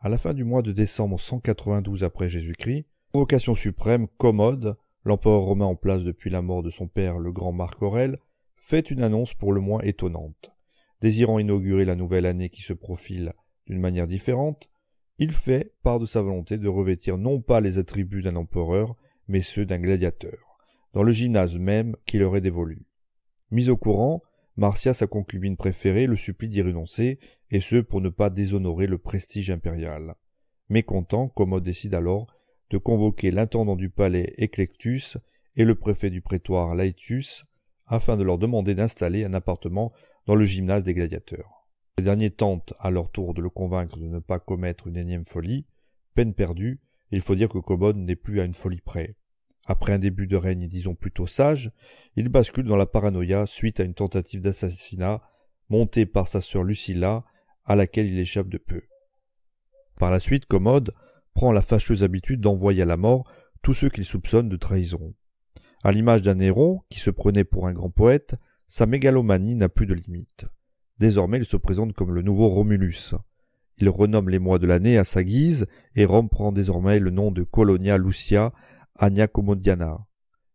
À la fin du mois de décembre 192 après Jésus-Christ, convocation suprême, Commode, l'empereur romain en place depuis la mort de son père le grand Marc Aurel, fait une annonce pour le moins étonnante. Désirant inaugurer la nouvelle année qui se profile d'une manière différente, il fait part de sa volonté de revêtir non pas les attributs d'un empereur, mais ceux d'un gladiateur, dans le gymnase même qui leur est dévolu. Mis au courant, Marcia, sa concubine préférée, le supplie d'y renoncer et ce pour ne pas déshonorer le prestige impérial. Mécontent, Commode décide alors de convoquer l'intendant du palais Eclectus et le préfet du prétoire Laetius afin de leur demander d'installer un appartement dans le gymnase des gladiateurs. Les derniers tentent à leur tour de le convaincre de ne pas commettre une énième folie. Peine perdue, il faut dire que Commode n'est plus à une folie près. Après un début de règne, disons plutôt sage, il bascule dans la paranoïa suite à une tentative d'assassinat montée par sa sœur Lucilla à laquelle il échappe de peu. Par la suite, Commode prend la fâcheuse habitude d'envoyer à la mort tous ceux qu'il soupçonne de trahison. À l'image d'un Néron, qui se prenait pour un grand poète, sa mégalomanie n'a plus de limite. Désormais, il se présente comme le nouveau Romulus. Il renomme les mois de l'année à sa guise et Rome prend désormais le nom de Colonia Lucia Agna Commodiana.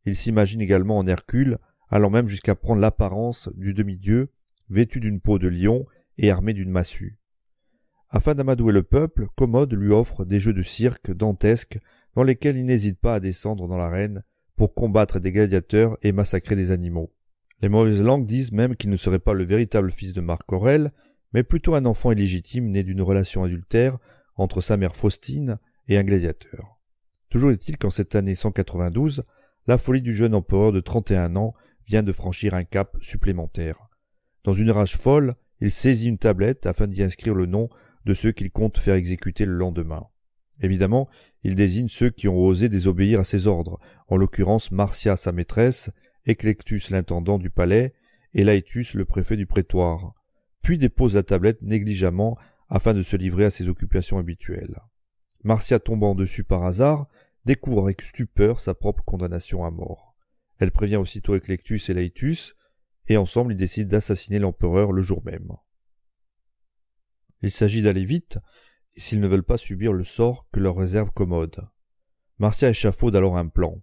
Il s'imagine également en Hercule, allant même jusqu'à prendre l'apparence du demi-dieu, vêtu d'une peau de lion et armé d'une massue. Afin d'amadouer le peuple, Commode lui offre des jeux de cirque dantesques dans lesquels il n'hésite pas à descendre dans l'arène pour combattre des gladiateurs et massacrer des animaux. Les mauvaises langues disent même qu'il ne serait pas le véritable fils de Marc Aurel, mais plutôt un enfant illégitime né d'une relation adultère entre sa mère Faustine et un gladiateur. Toujours est-il qu'en cette année 192, la folie du jeune empereur de 31 ans vient de franchir un cap supplémentaire. Dans une rage folle, il saisit une tablette afin d'y inscrire le nom de ceux qu'il compte faire exécuter le lendemain. Évidemment, il désigne ceux qui ont osé désobéir à ses ordres, en l'occurrence Marcia sa maîtresse, Eclectus l'intendant du palais, et Laetus le préfet du prétoire, puis dépose la tablette négligemment afin de se livrer à ses occupations habituelles. Marcia tombant dessus par hasard, découvre avec stupeur sa propre condamnation à mort. Elle prévient aussitôt Eclectus et Laetus, et ensemble ils décident d'assassiner l'empereur le jour même. Il s'agit d'aller vite, s'ils ne veulent pas subir le sort que leur réserve commode. Marcia échafaude alors un plan.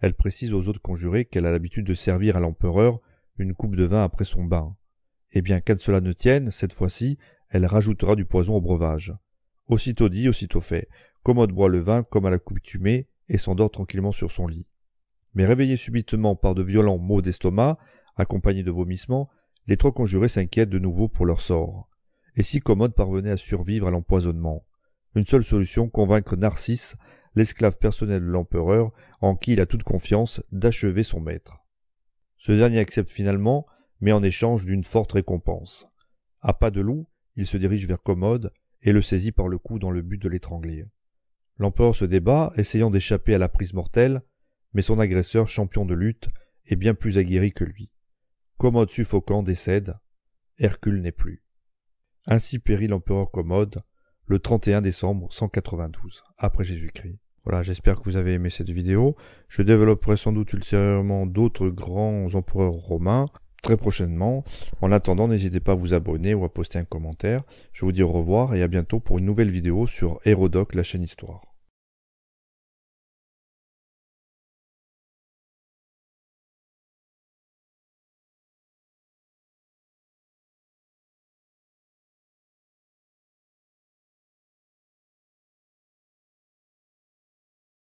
Elle précise aux autres conjurés qu'elle a l'habitude de servir à l'empereur une coupe de vin après son bain. Eh bien, qu'à cela ne tienne, cette fois-ci, elle rajoutera du poison au breuvage. Aussitôt dit, aussitôt fait. Commode boit le vin comme à la l'accoutumée et s'endort tranquillement sur son lit. Mais réveillée subitement par de violents maux d'estomac, accompagnés de vomissements, les trois conjurés s'inquiètent de nouveau pour leur sort. Et si Commode parvenait à survivre à l'empoisonnement Une seule solution, convaincre Narcisse, l'esclave personnel de l'empereur, en qui il a toute confiance, d'achever son maître. Ce dernier accepte finalement, mais en échange d'une forte récompense. À pas de loup, il se dirige vers Commode et le saisit par le cou dans le but de l'étrangler. L'empereur se débat, essayant d'échapper à la prise mortelle, mais son agresseur, champion de lutte, est bien plus aguerri que lui. Commode suffocant décède. Hercule n'est plus. Ainsi périt l'empereur Commode le 31 décembre 192 après Jésus-Christ. Voilà, j'espère que vous avez aimé cette vidéo. Je développerai sans doute ultérieurement d'autres grands empereurs romains très prochainement. En attendant, n'hésitez pas à vous abonner ou à poster un commentaire. Je vous dis au revoir et à bientôt pour une nouvelle vidéo sur Hérodoc, la chaîne Histoire.